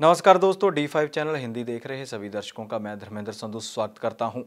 नमस्कार दोस्तों D five channel Hindi देख रहे सभी दर्शकों का मैं धर्मेंद्र संधु स्वागत करता हूं।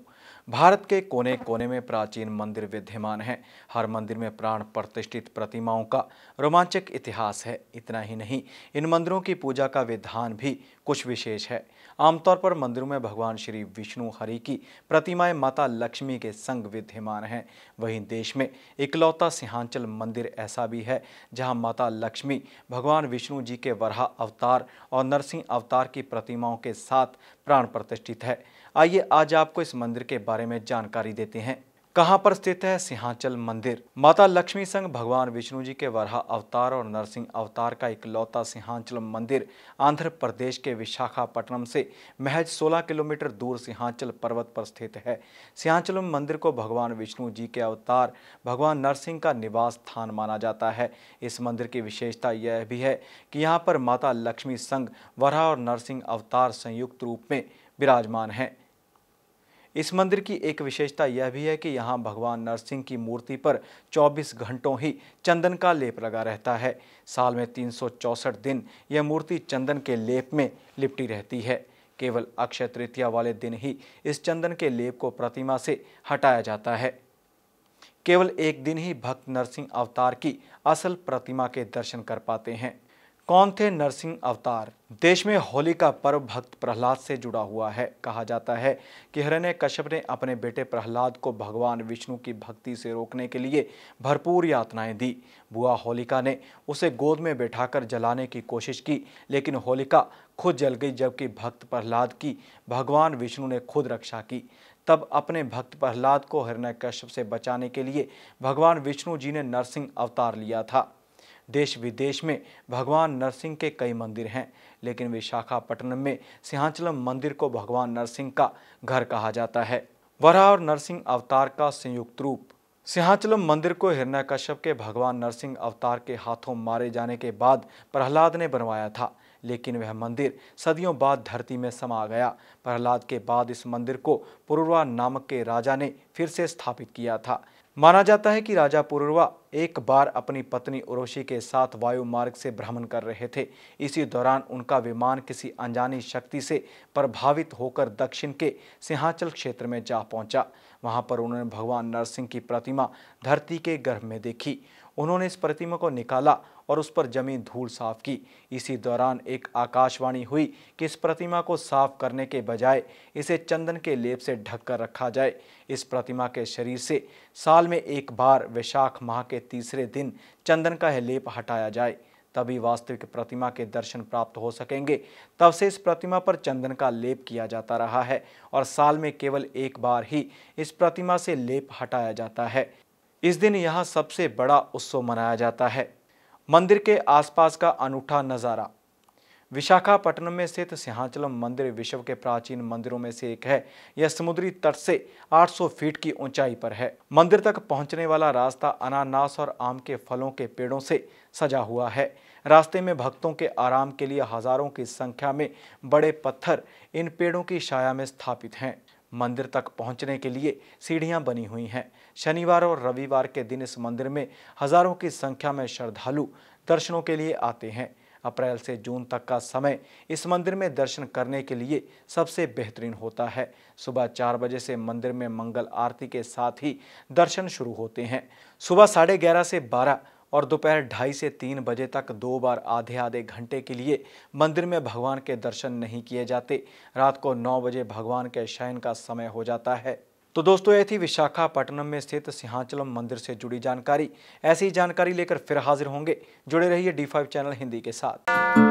भारत के कोने कोने में प्राचीन मंदिर विद्यमान हैं हर मंदिर में प्राण प्रतिष्ठित प्रतिमाओं का रोमांचक इतिहास है इतना ही नहीं इन मंदिरों की पूजा का विधान भी कुछ विशेष है आमतौर पर मंदिरों में भगवान श्री विष्णु हरि की प्रतिमाएं माता लक्ष्मी के संग विद्यमान हैं वहीं देश में इकलौता सिंहांचल मंदिर ऐसा भी है जहाँ माता लक्ष्मी भगवान विष्णु जी के वरहा अवतार और नरसिंह नरसिंह अवतार की प्रतिमाओं के साथ प्राण प्रतिष्ठित है आइए आज आपको इस मंदिर के बारे में जानकारी देते हैं कहाँ पर स्थित है सिंहाचल मंदिर माता लक्ष्मी संग भगवान विष्णु जी के वरहा अवतार और नरसिंह अवतार का इकलौता सिंहाचल मंदिर आंध्र प्रदेश के विशाखापट्टनम से महज 16 किलोमीटर दूर सिंहाचल पर्वत पर स्थित है सिंहाचलम मंदिर को भगवान विष्णु जी के अवतार भगवान नरसिंह का निवास स्थान माना जाता है इस मंदिर की विशेषता यह भी है कि यहाँ पर माता लक्ष्मी संघ वरहा और नरसिंह अवतार संयुक्त रूप में विराजमान हैं इस मंदिर की एक विशेषता यह भी है कि यहाँ भगवान नरसिंह की मूर्ति पर 24 घंटों ही चंदन का लेप लगा रहता है साल में तीन दिन यह मूर्ति चंदन के लेप में लिपटी रहती है केवल अक्षय तृतीया वाले दिन ही इस चंदन के लेप को प्रतिमा से हटाया जाता है केवल एक दिन ही भक्त नरसिंह अवतार की असल प्रतिमा के दर्शन कर पाते हैं कौन थे नरसिंह अवतार देश में होली का पर्व भक्त प्रहलाद से जुड़ा हुआ है कहा जाता है कि हिरण्य कश्यप ने अपने बेटे प्रहलाद को भगवान विष्णु की भक्ति से रोकने के लिए भरपूर यातनाएं दी बुआ होलिका ने उसे गोद में बैठाकर जलाने की कोशिश की लेकिन होलिका खुद जल गई जबकि भक्त प्रहलाद की भगवान विष्णु ने खुद रक्षा की तब अपने भक्त प्रहलाद को हिरण्य कश्यप से बचाने के लिए भगवान विष्णु जी ने नरसिंह अवतार लिया था देश विदेश में भगवान नरसिंह के कई मंदिर हैं लेकिन विशाखापट्टनम में सिंहाचलम मंदिर को भगवान नरसिंह का घर कहा जाता है वराह और नरसिंह अवतार का संयुक्त रूप सिंहाचलम मंदिर को हिरण्यकश्यप के भगवान नरसिंह अवतार के हाथों मारे जाने के बाद प्रहलाद ने बनवाया था लेकिन वह मंदिर सदियों बाद धरती में समा गया प्रहलाद के बाद इस मंदिर को पुरुरवा नामक के राजा ने फिर से स्थापित किया था माना जाता है कि राजा पुरुरवा एक बार अपनी पत्नी उर्वशी के साथ वायु मार्ग से भ्रमण कर रहे थे इसी दौरान उनका विमान किसी अनजानी शक्ति से प्रभावित होकर दक्षिण के सिंहाचल क्षेत्र में जा पहुंचा वहां पर उन्होंने भगवान नरसिंह की प्रतिमा धरती के गर्भ में देखी उन्होंने इस प्रतिमा को निकाला और उस पर जमी धूल साफ की इसी दौरान एक आकाशवाणी हुई कि इस प्रतिमा को साफ करने के बजाय इसे चंदन के लेप से ढककर रखा जाए इस प्रतिमा के शरीर से साल में एक बार वैशाख माह के तीसरे दिन चंदन का यह लेप हटाया जाए तभी वास्तविक प्रतिमा के दर्शन प्राप्त हो सकेंगे तब से इस प्रतिमा पर चंदन का लेप किया जाता रहा है और साल में केवल एक बार ही इस प्रतिमा से लेप हटाया जाता है इस दिन यहाँ सबसे बड़ा उत्सव मनाया जाता है मंदिर के आसपास का अनूठा नज़ारा विशाखापट्टनम में स्थित सिंहाचलम मंदिर विश्व के प्राचीन मंदिरों में से एक है यह समुद्री तट से 800 फीट की ऊंचाई पर है मंदिर तक पहुंचने वाला रास्ता अनानास और आम के फलों के पेड़ों से सजा हुआ है रास्ते में भक्तों के आराम के लिए हजारों की संख्या में बड़े पत्थर इन पेड़ों की छाया में स्थापित हैं मंदिर तक पहुंचने के लिए सीढ़ियां बनी हुई हैं शनिवार और रविवार के दिन इस मंदिर में हजारों की संख्या में श्रद्धालु दर्शनों के लिए आते हैं अप्रैल से जून तक का समय इस मंदिर में दर्शन करने के लिए सबसे बेहतरीन होता है सुबह चार बजे से मंदिर में मंगल आरती के साथ ही दर्शन शुरू होते हैं सुबह साढ़े ग्यारह से बारह और दोपहर ढाई से तीन बजे तक दो बार आधे आधे घंटे के लिए मंदिर में भगवान के दर्शन नहीं किए जाते रात को नौ बजे भगवान के शयन का समय हो जाता है तो दोस्तों ये थी विशाखापट्टनम में स्थित सिंहाचलम मंदिर से जुड़ी जानकारी ऐसी जानकारी लेकर फिर हाजिर होंगे जुड़े रहिए डी फाइव चैनल हिंदी के साथ